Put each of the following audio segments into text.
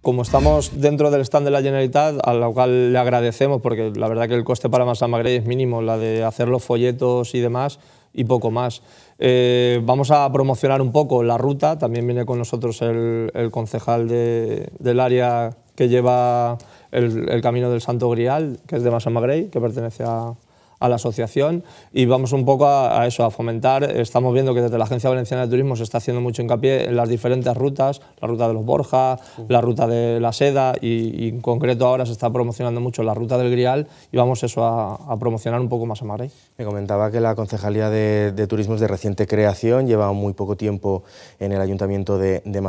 Como estamos dentro del stand de la Generalitat, a lo cual le agradecemos, porque la verdad que el coste para magrey es mínimo, la de hacer los folletos y demás, y poco más. Eh, vamos a promocionar un poco la ruta, también viene con nosotros el, concejal del área que lleva el, el, Camino del Santo Grial, que es de magrey que pertenece a, a la asociación y vamos un poco a, eso, a fomentar. Estamos viendo que desde la Agencia Valenciana de Turismo se está haciendo mucho hincapié en las diferentes rutas, la ruta de los Borja, la ruta de la Seda y, en concreto ahora se está promocionando mucho la ruta del Grial y vamos eso a, promocionar un poco más a Me comentaba que la Concejalía de, Turismo es de reciente creación, lleva muy poco tiempo en el Ayuntamiento de, de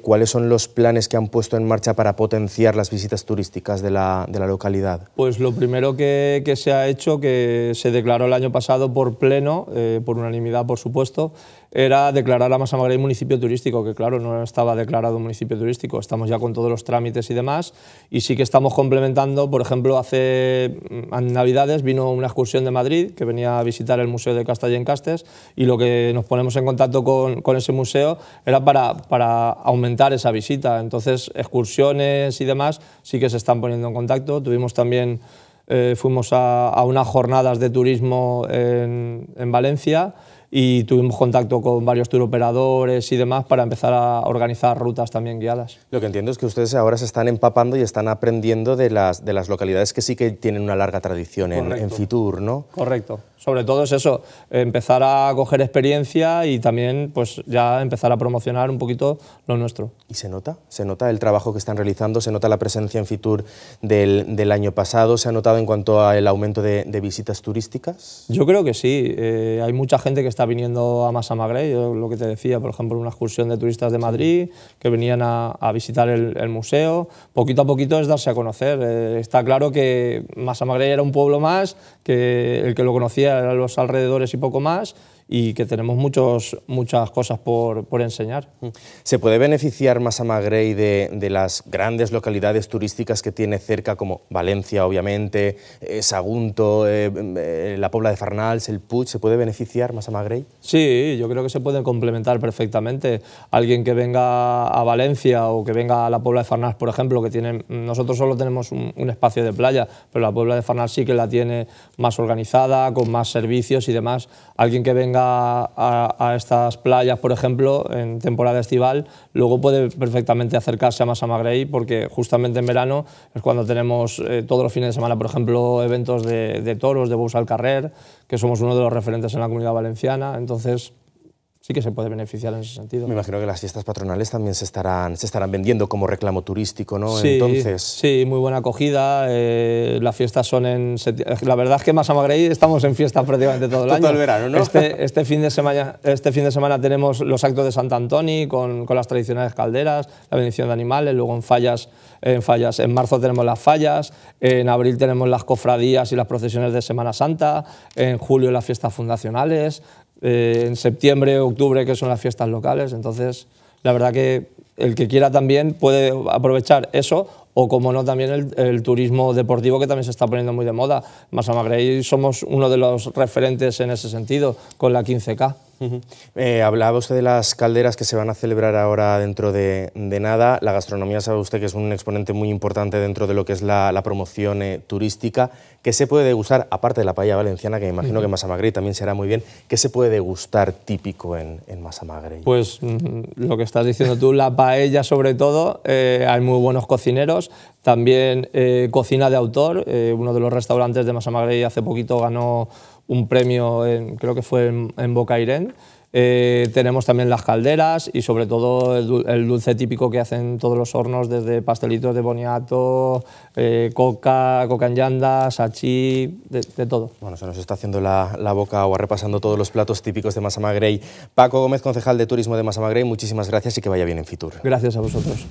¿Cuáles son los planes que han puesto en marcha para potenciar las visitas turísticas de la, localidad? Pues lo primero que, que se ha hecho, que se declaró el año pasado por pleno, eh, por unanimidad por supuesto, era declarar a Masamagrey municipio turístico, que claro, no estaba declarado municipio turístico, estamos ya con todos los trámites y demás, y sí que estamos complementando, por ejemplo, hace mm, Navidades vino una excursión de Madrid que venía a visitar el Museo de castell Castes, y lo que nos ponemos en contacto con, ese museo era para, para aumentar esa visita, entonces excursiones y demás sí que se están poniendo en contacto, tuvimos también eh, fuimos a, unas jornadas de turismo en, Valencia y tuvimos contacto con varios operadores y demás para empezar a organizar rutas también guiadas. Lo que entiendo es que ustedes ahora se están empapando y están aprendiendo de las, de las localidades que sí que tienen una larga tradición en, Fitur, ¿no? Correcto sobre todo es eso, empezar a coger experiencia y también pues ya empezar a promocionar un poquito lo nuestro. ¿Y se nota? ¿Se nota el trabajo que están realizando? ¿Se nota la presencia en Fitur del, año pasado? ¿Se ha notado en cuanto al aumento de, visitas turísticas? Yo creo que sí. Eh, hay mucha gente que está viniendo a Masamagre, yo lo que te decía, por ejemplo, una excursión de turistas de Madrid que venían a, visitar el, museo. Poquito a poquito es darse a conocer. Eh, está claro que Masamagre era un pueblo más, que el que lo conocía a los alrededores y poco más, y que tenemos muchos, muchas cosas por, por enseñar. ¿Se puede beneficiar más a de, de las grandes localidades turísticas que tiene cerca, como Valencia, obviamente, eh, Sagunto, eh, eh, la Pobla de Farnals, el Puig? ¿Se puede beneficiar más a magrey Sí, yo creo que se pueden complementar perfectamente. Alguien que venga a Valencia o que venga a la Pobla de Farnals, por ejemplo, que tiene nosotros solo tenemos un, un espacio de playa, pero la Pobla de Farnals sí que la tiene más organizada, con más servicios y demás. Alguien que venga a, estas playas, por ejemplo, en temporada estival, luego puede perfectamente acercarse a Masa porque justamente en verano es cuando tenemos eh, todos los fines de semana, por ejemplo, eventos de, toros, de bous al carrer, que somos uno de los referentes en la comunidad valenciana. Entonces, que se puede beneficiar en ese sentido. Me imagino que las fiestas patronales también se estarán, se estarán vendiendo como reclamo turístico, ¿no? Sí, Entonces... sí muy buena acogida. Eh, las fiestas son en... La verdad es que más magreí estamos en fiestas prácticamente todo el año. Todo el verano, ¿no? Este, este, fin de semana, este fin de semana tenemos los actos de Santa Antoni con, las tradicionales calderas, la bendición de animales, luego en fallas, en fallas. En marzo tenemos las fallas, en abril tenemos las cofradías y las procesiones de Semana Santa, en julio las fiestas fundacionales, eh, en septiembre, octubre, que son las fiestas locales. Entonces, la verdad que el que quiera también puede aprovechar eso o como no también el, turismo deportivo que también se está poniendo muy de moda. más Massa somos uno de los referentes en ese sentido con la 15K. Eh, hablaba usted de las calderas que se van a celebrar ahora dentro de, nada. La gastronomía sabe usted que es un exponente muy importante dentro de lo que es la, promoción eh, turística. ¿Qué se puede degustar, aparte de la paella valenciana, que imagino que en Masamagre también será muy bien, qué se puede degustar típico en, en Masamagre? Pues mm, lo que estás diciendo tú, la paella sobre todo, eh, hay muy buenos cocineros, también eh, Cocina de Autor, eh, uno de los restaurantes de Masamagre hace poquito ganó un premio, en, creo que fue en, Bocairen. Bocairén. Eh, tenemos también las calderas y sobre todo el, dulce típico que hacen todos los hornos, desde pastelitos de boniato, coca, coca en yanda, sachí, de, todo. Bueno, se nos está haciendo la, boca o repasando todos los platos típicos de Masamagrey. Paco Gómez, concejal de turismo de Masamagrey, muchísimas gracias y que vaya bien en Fitur. Gracias a vosotros.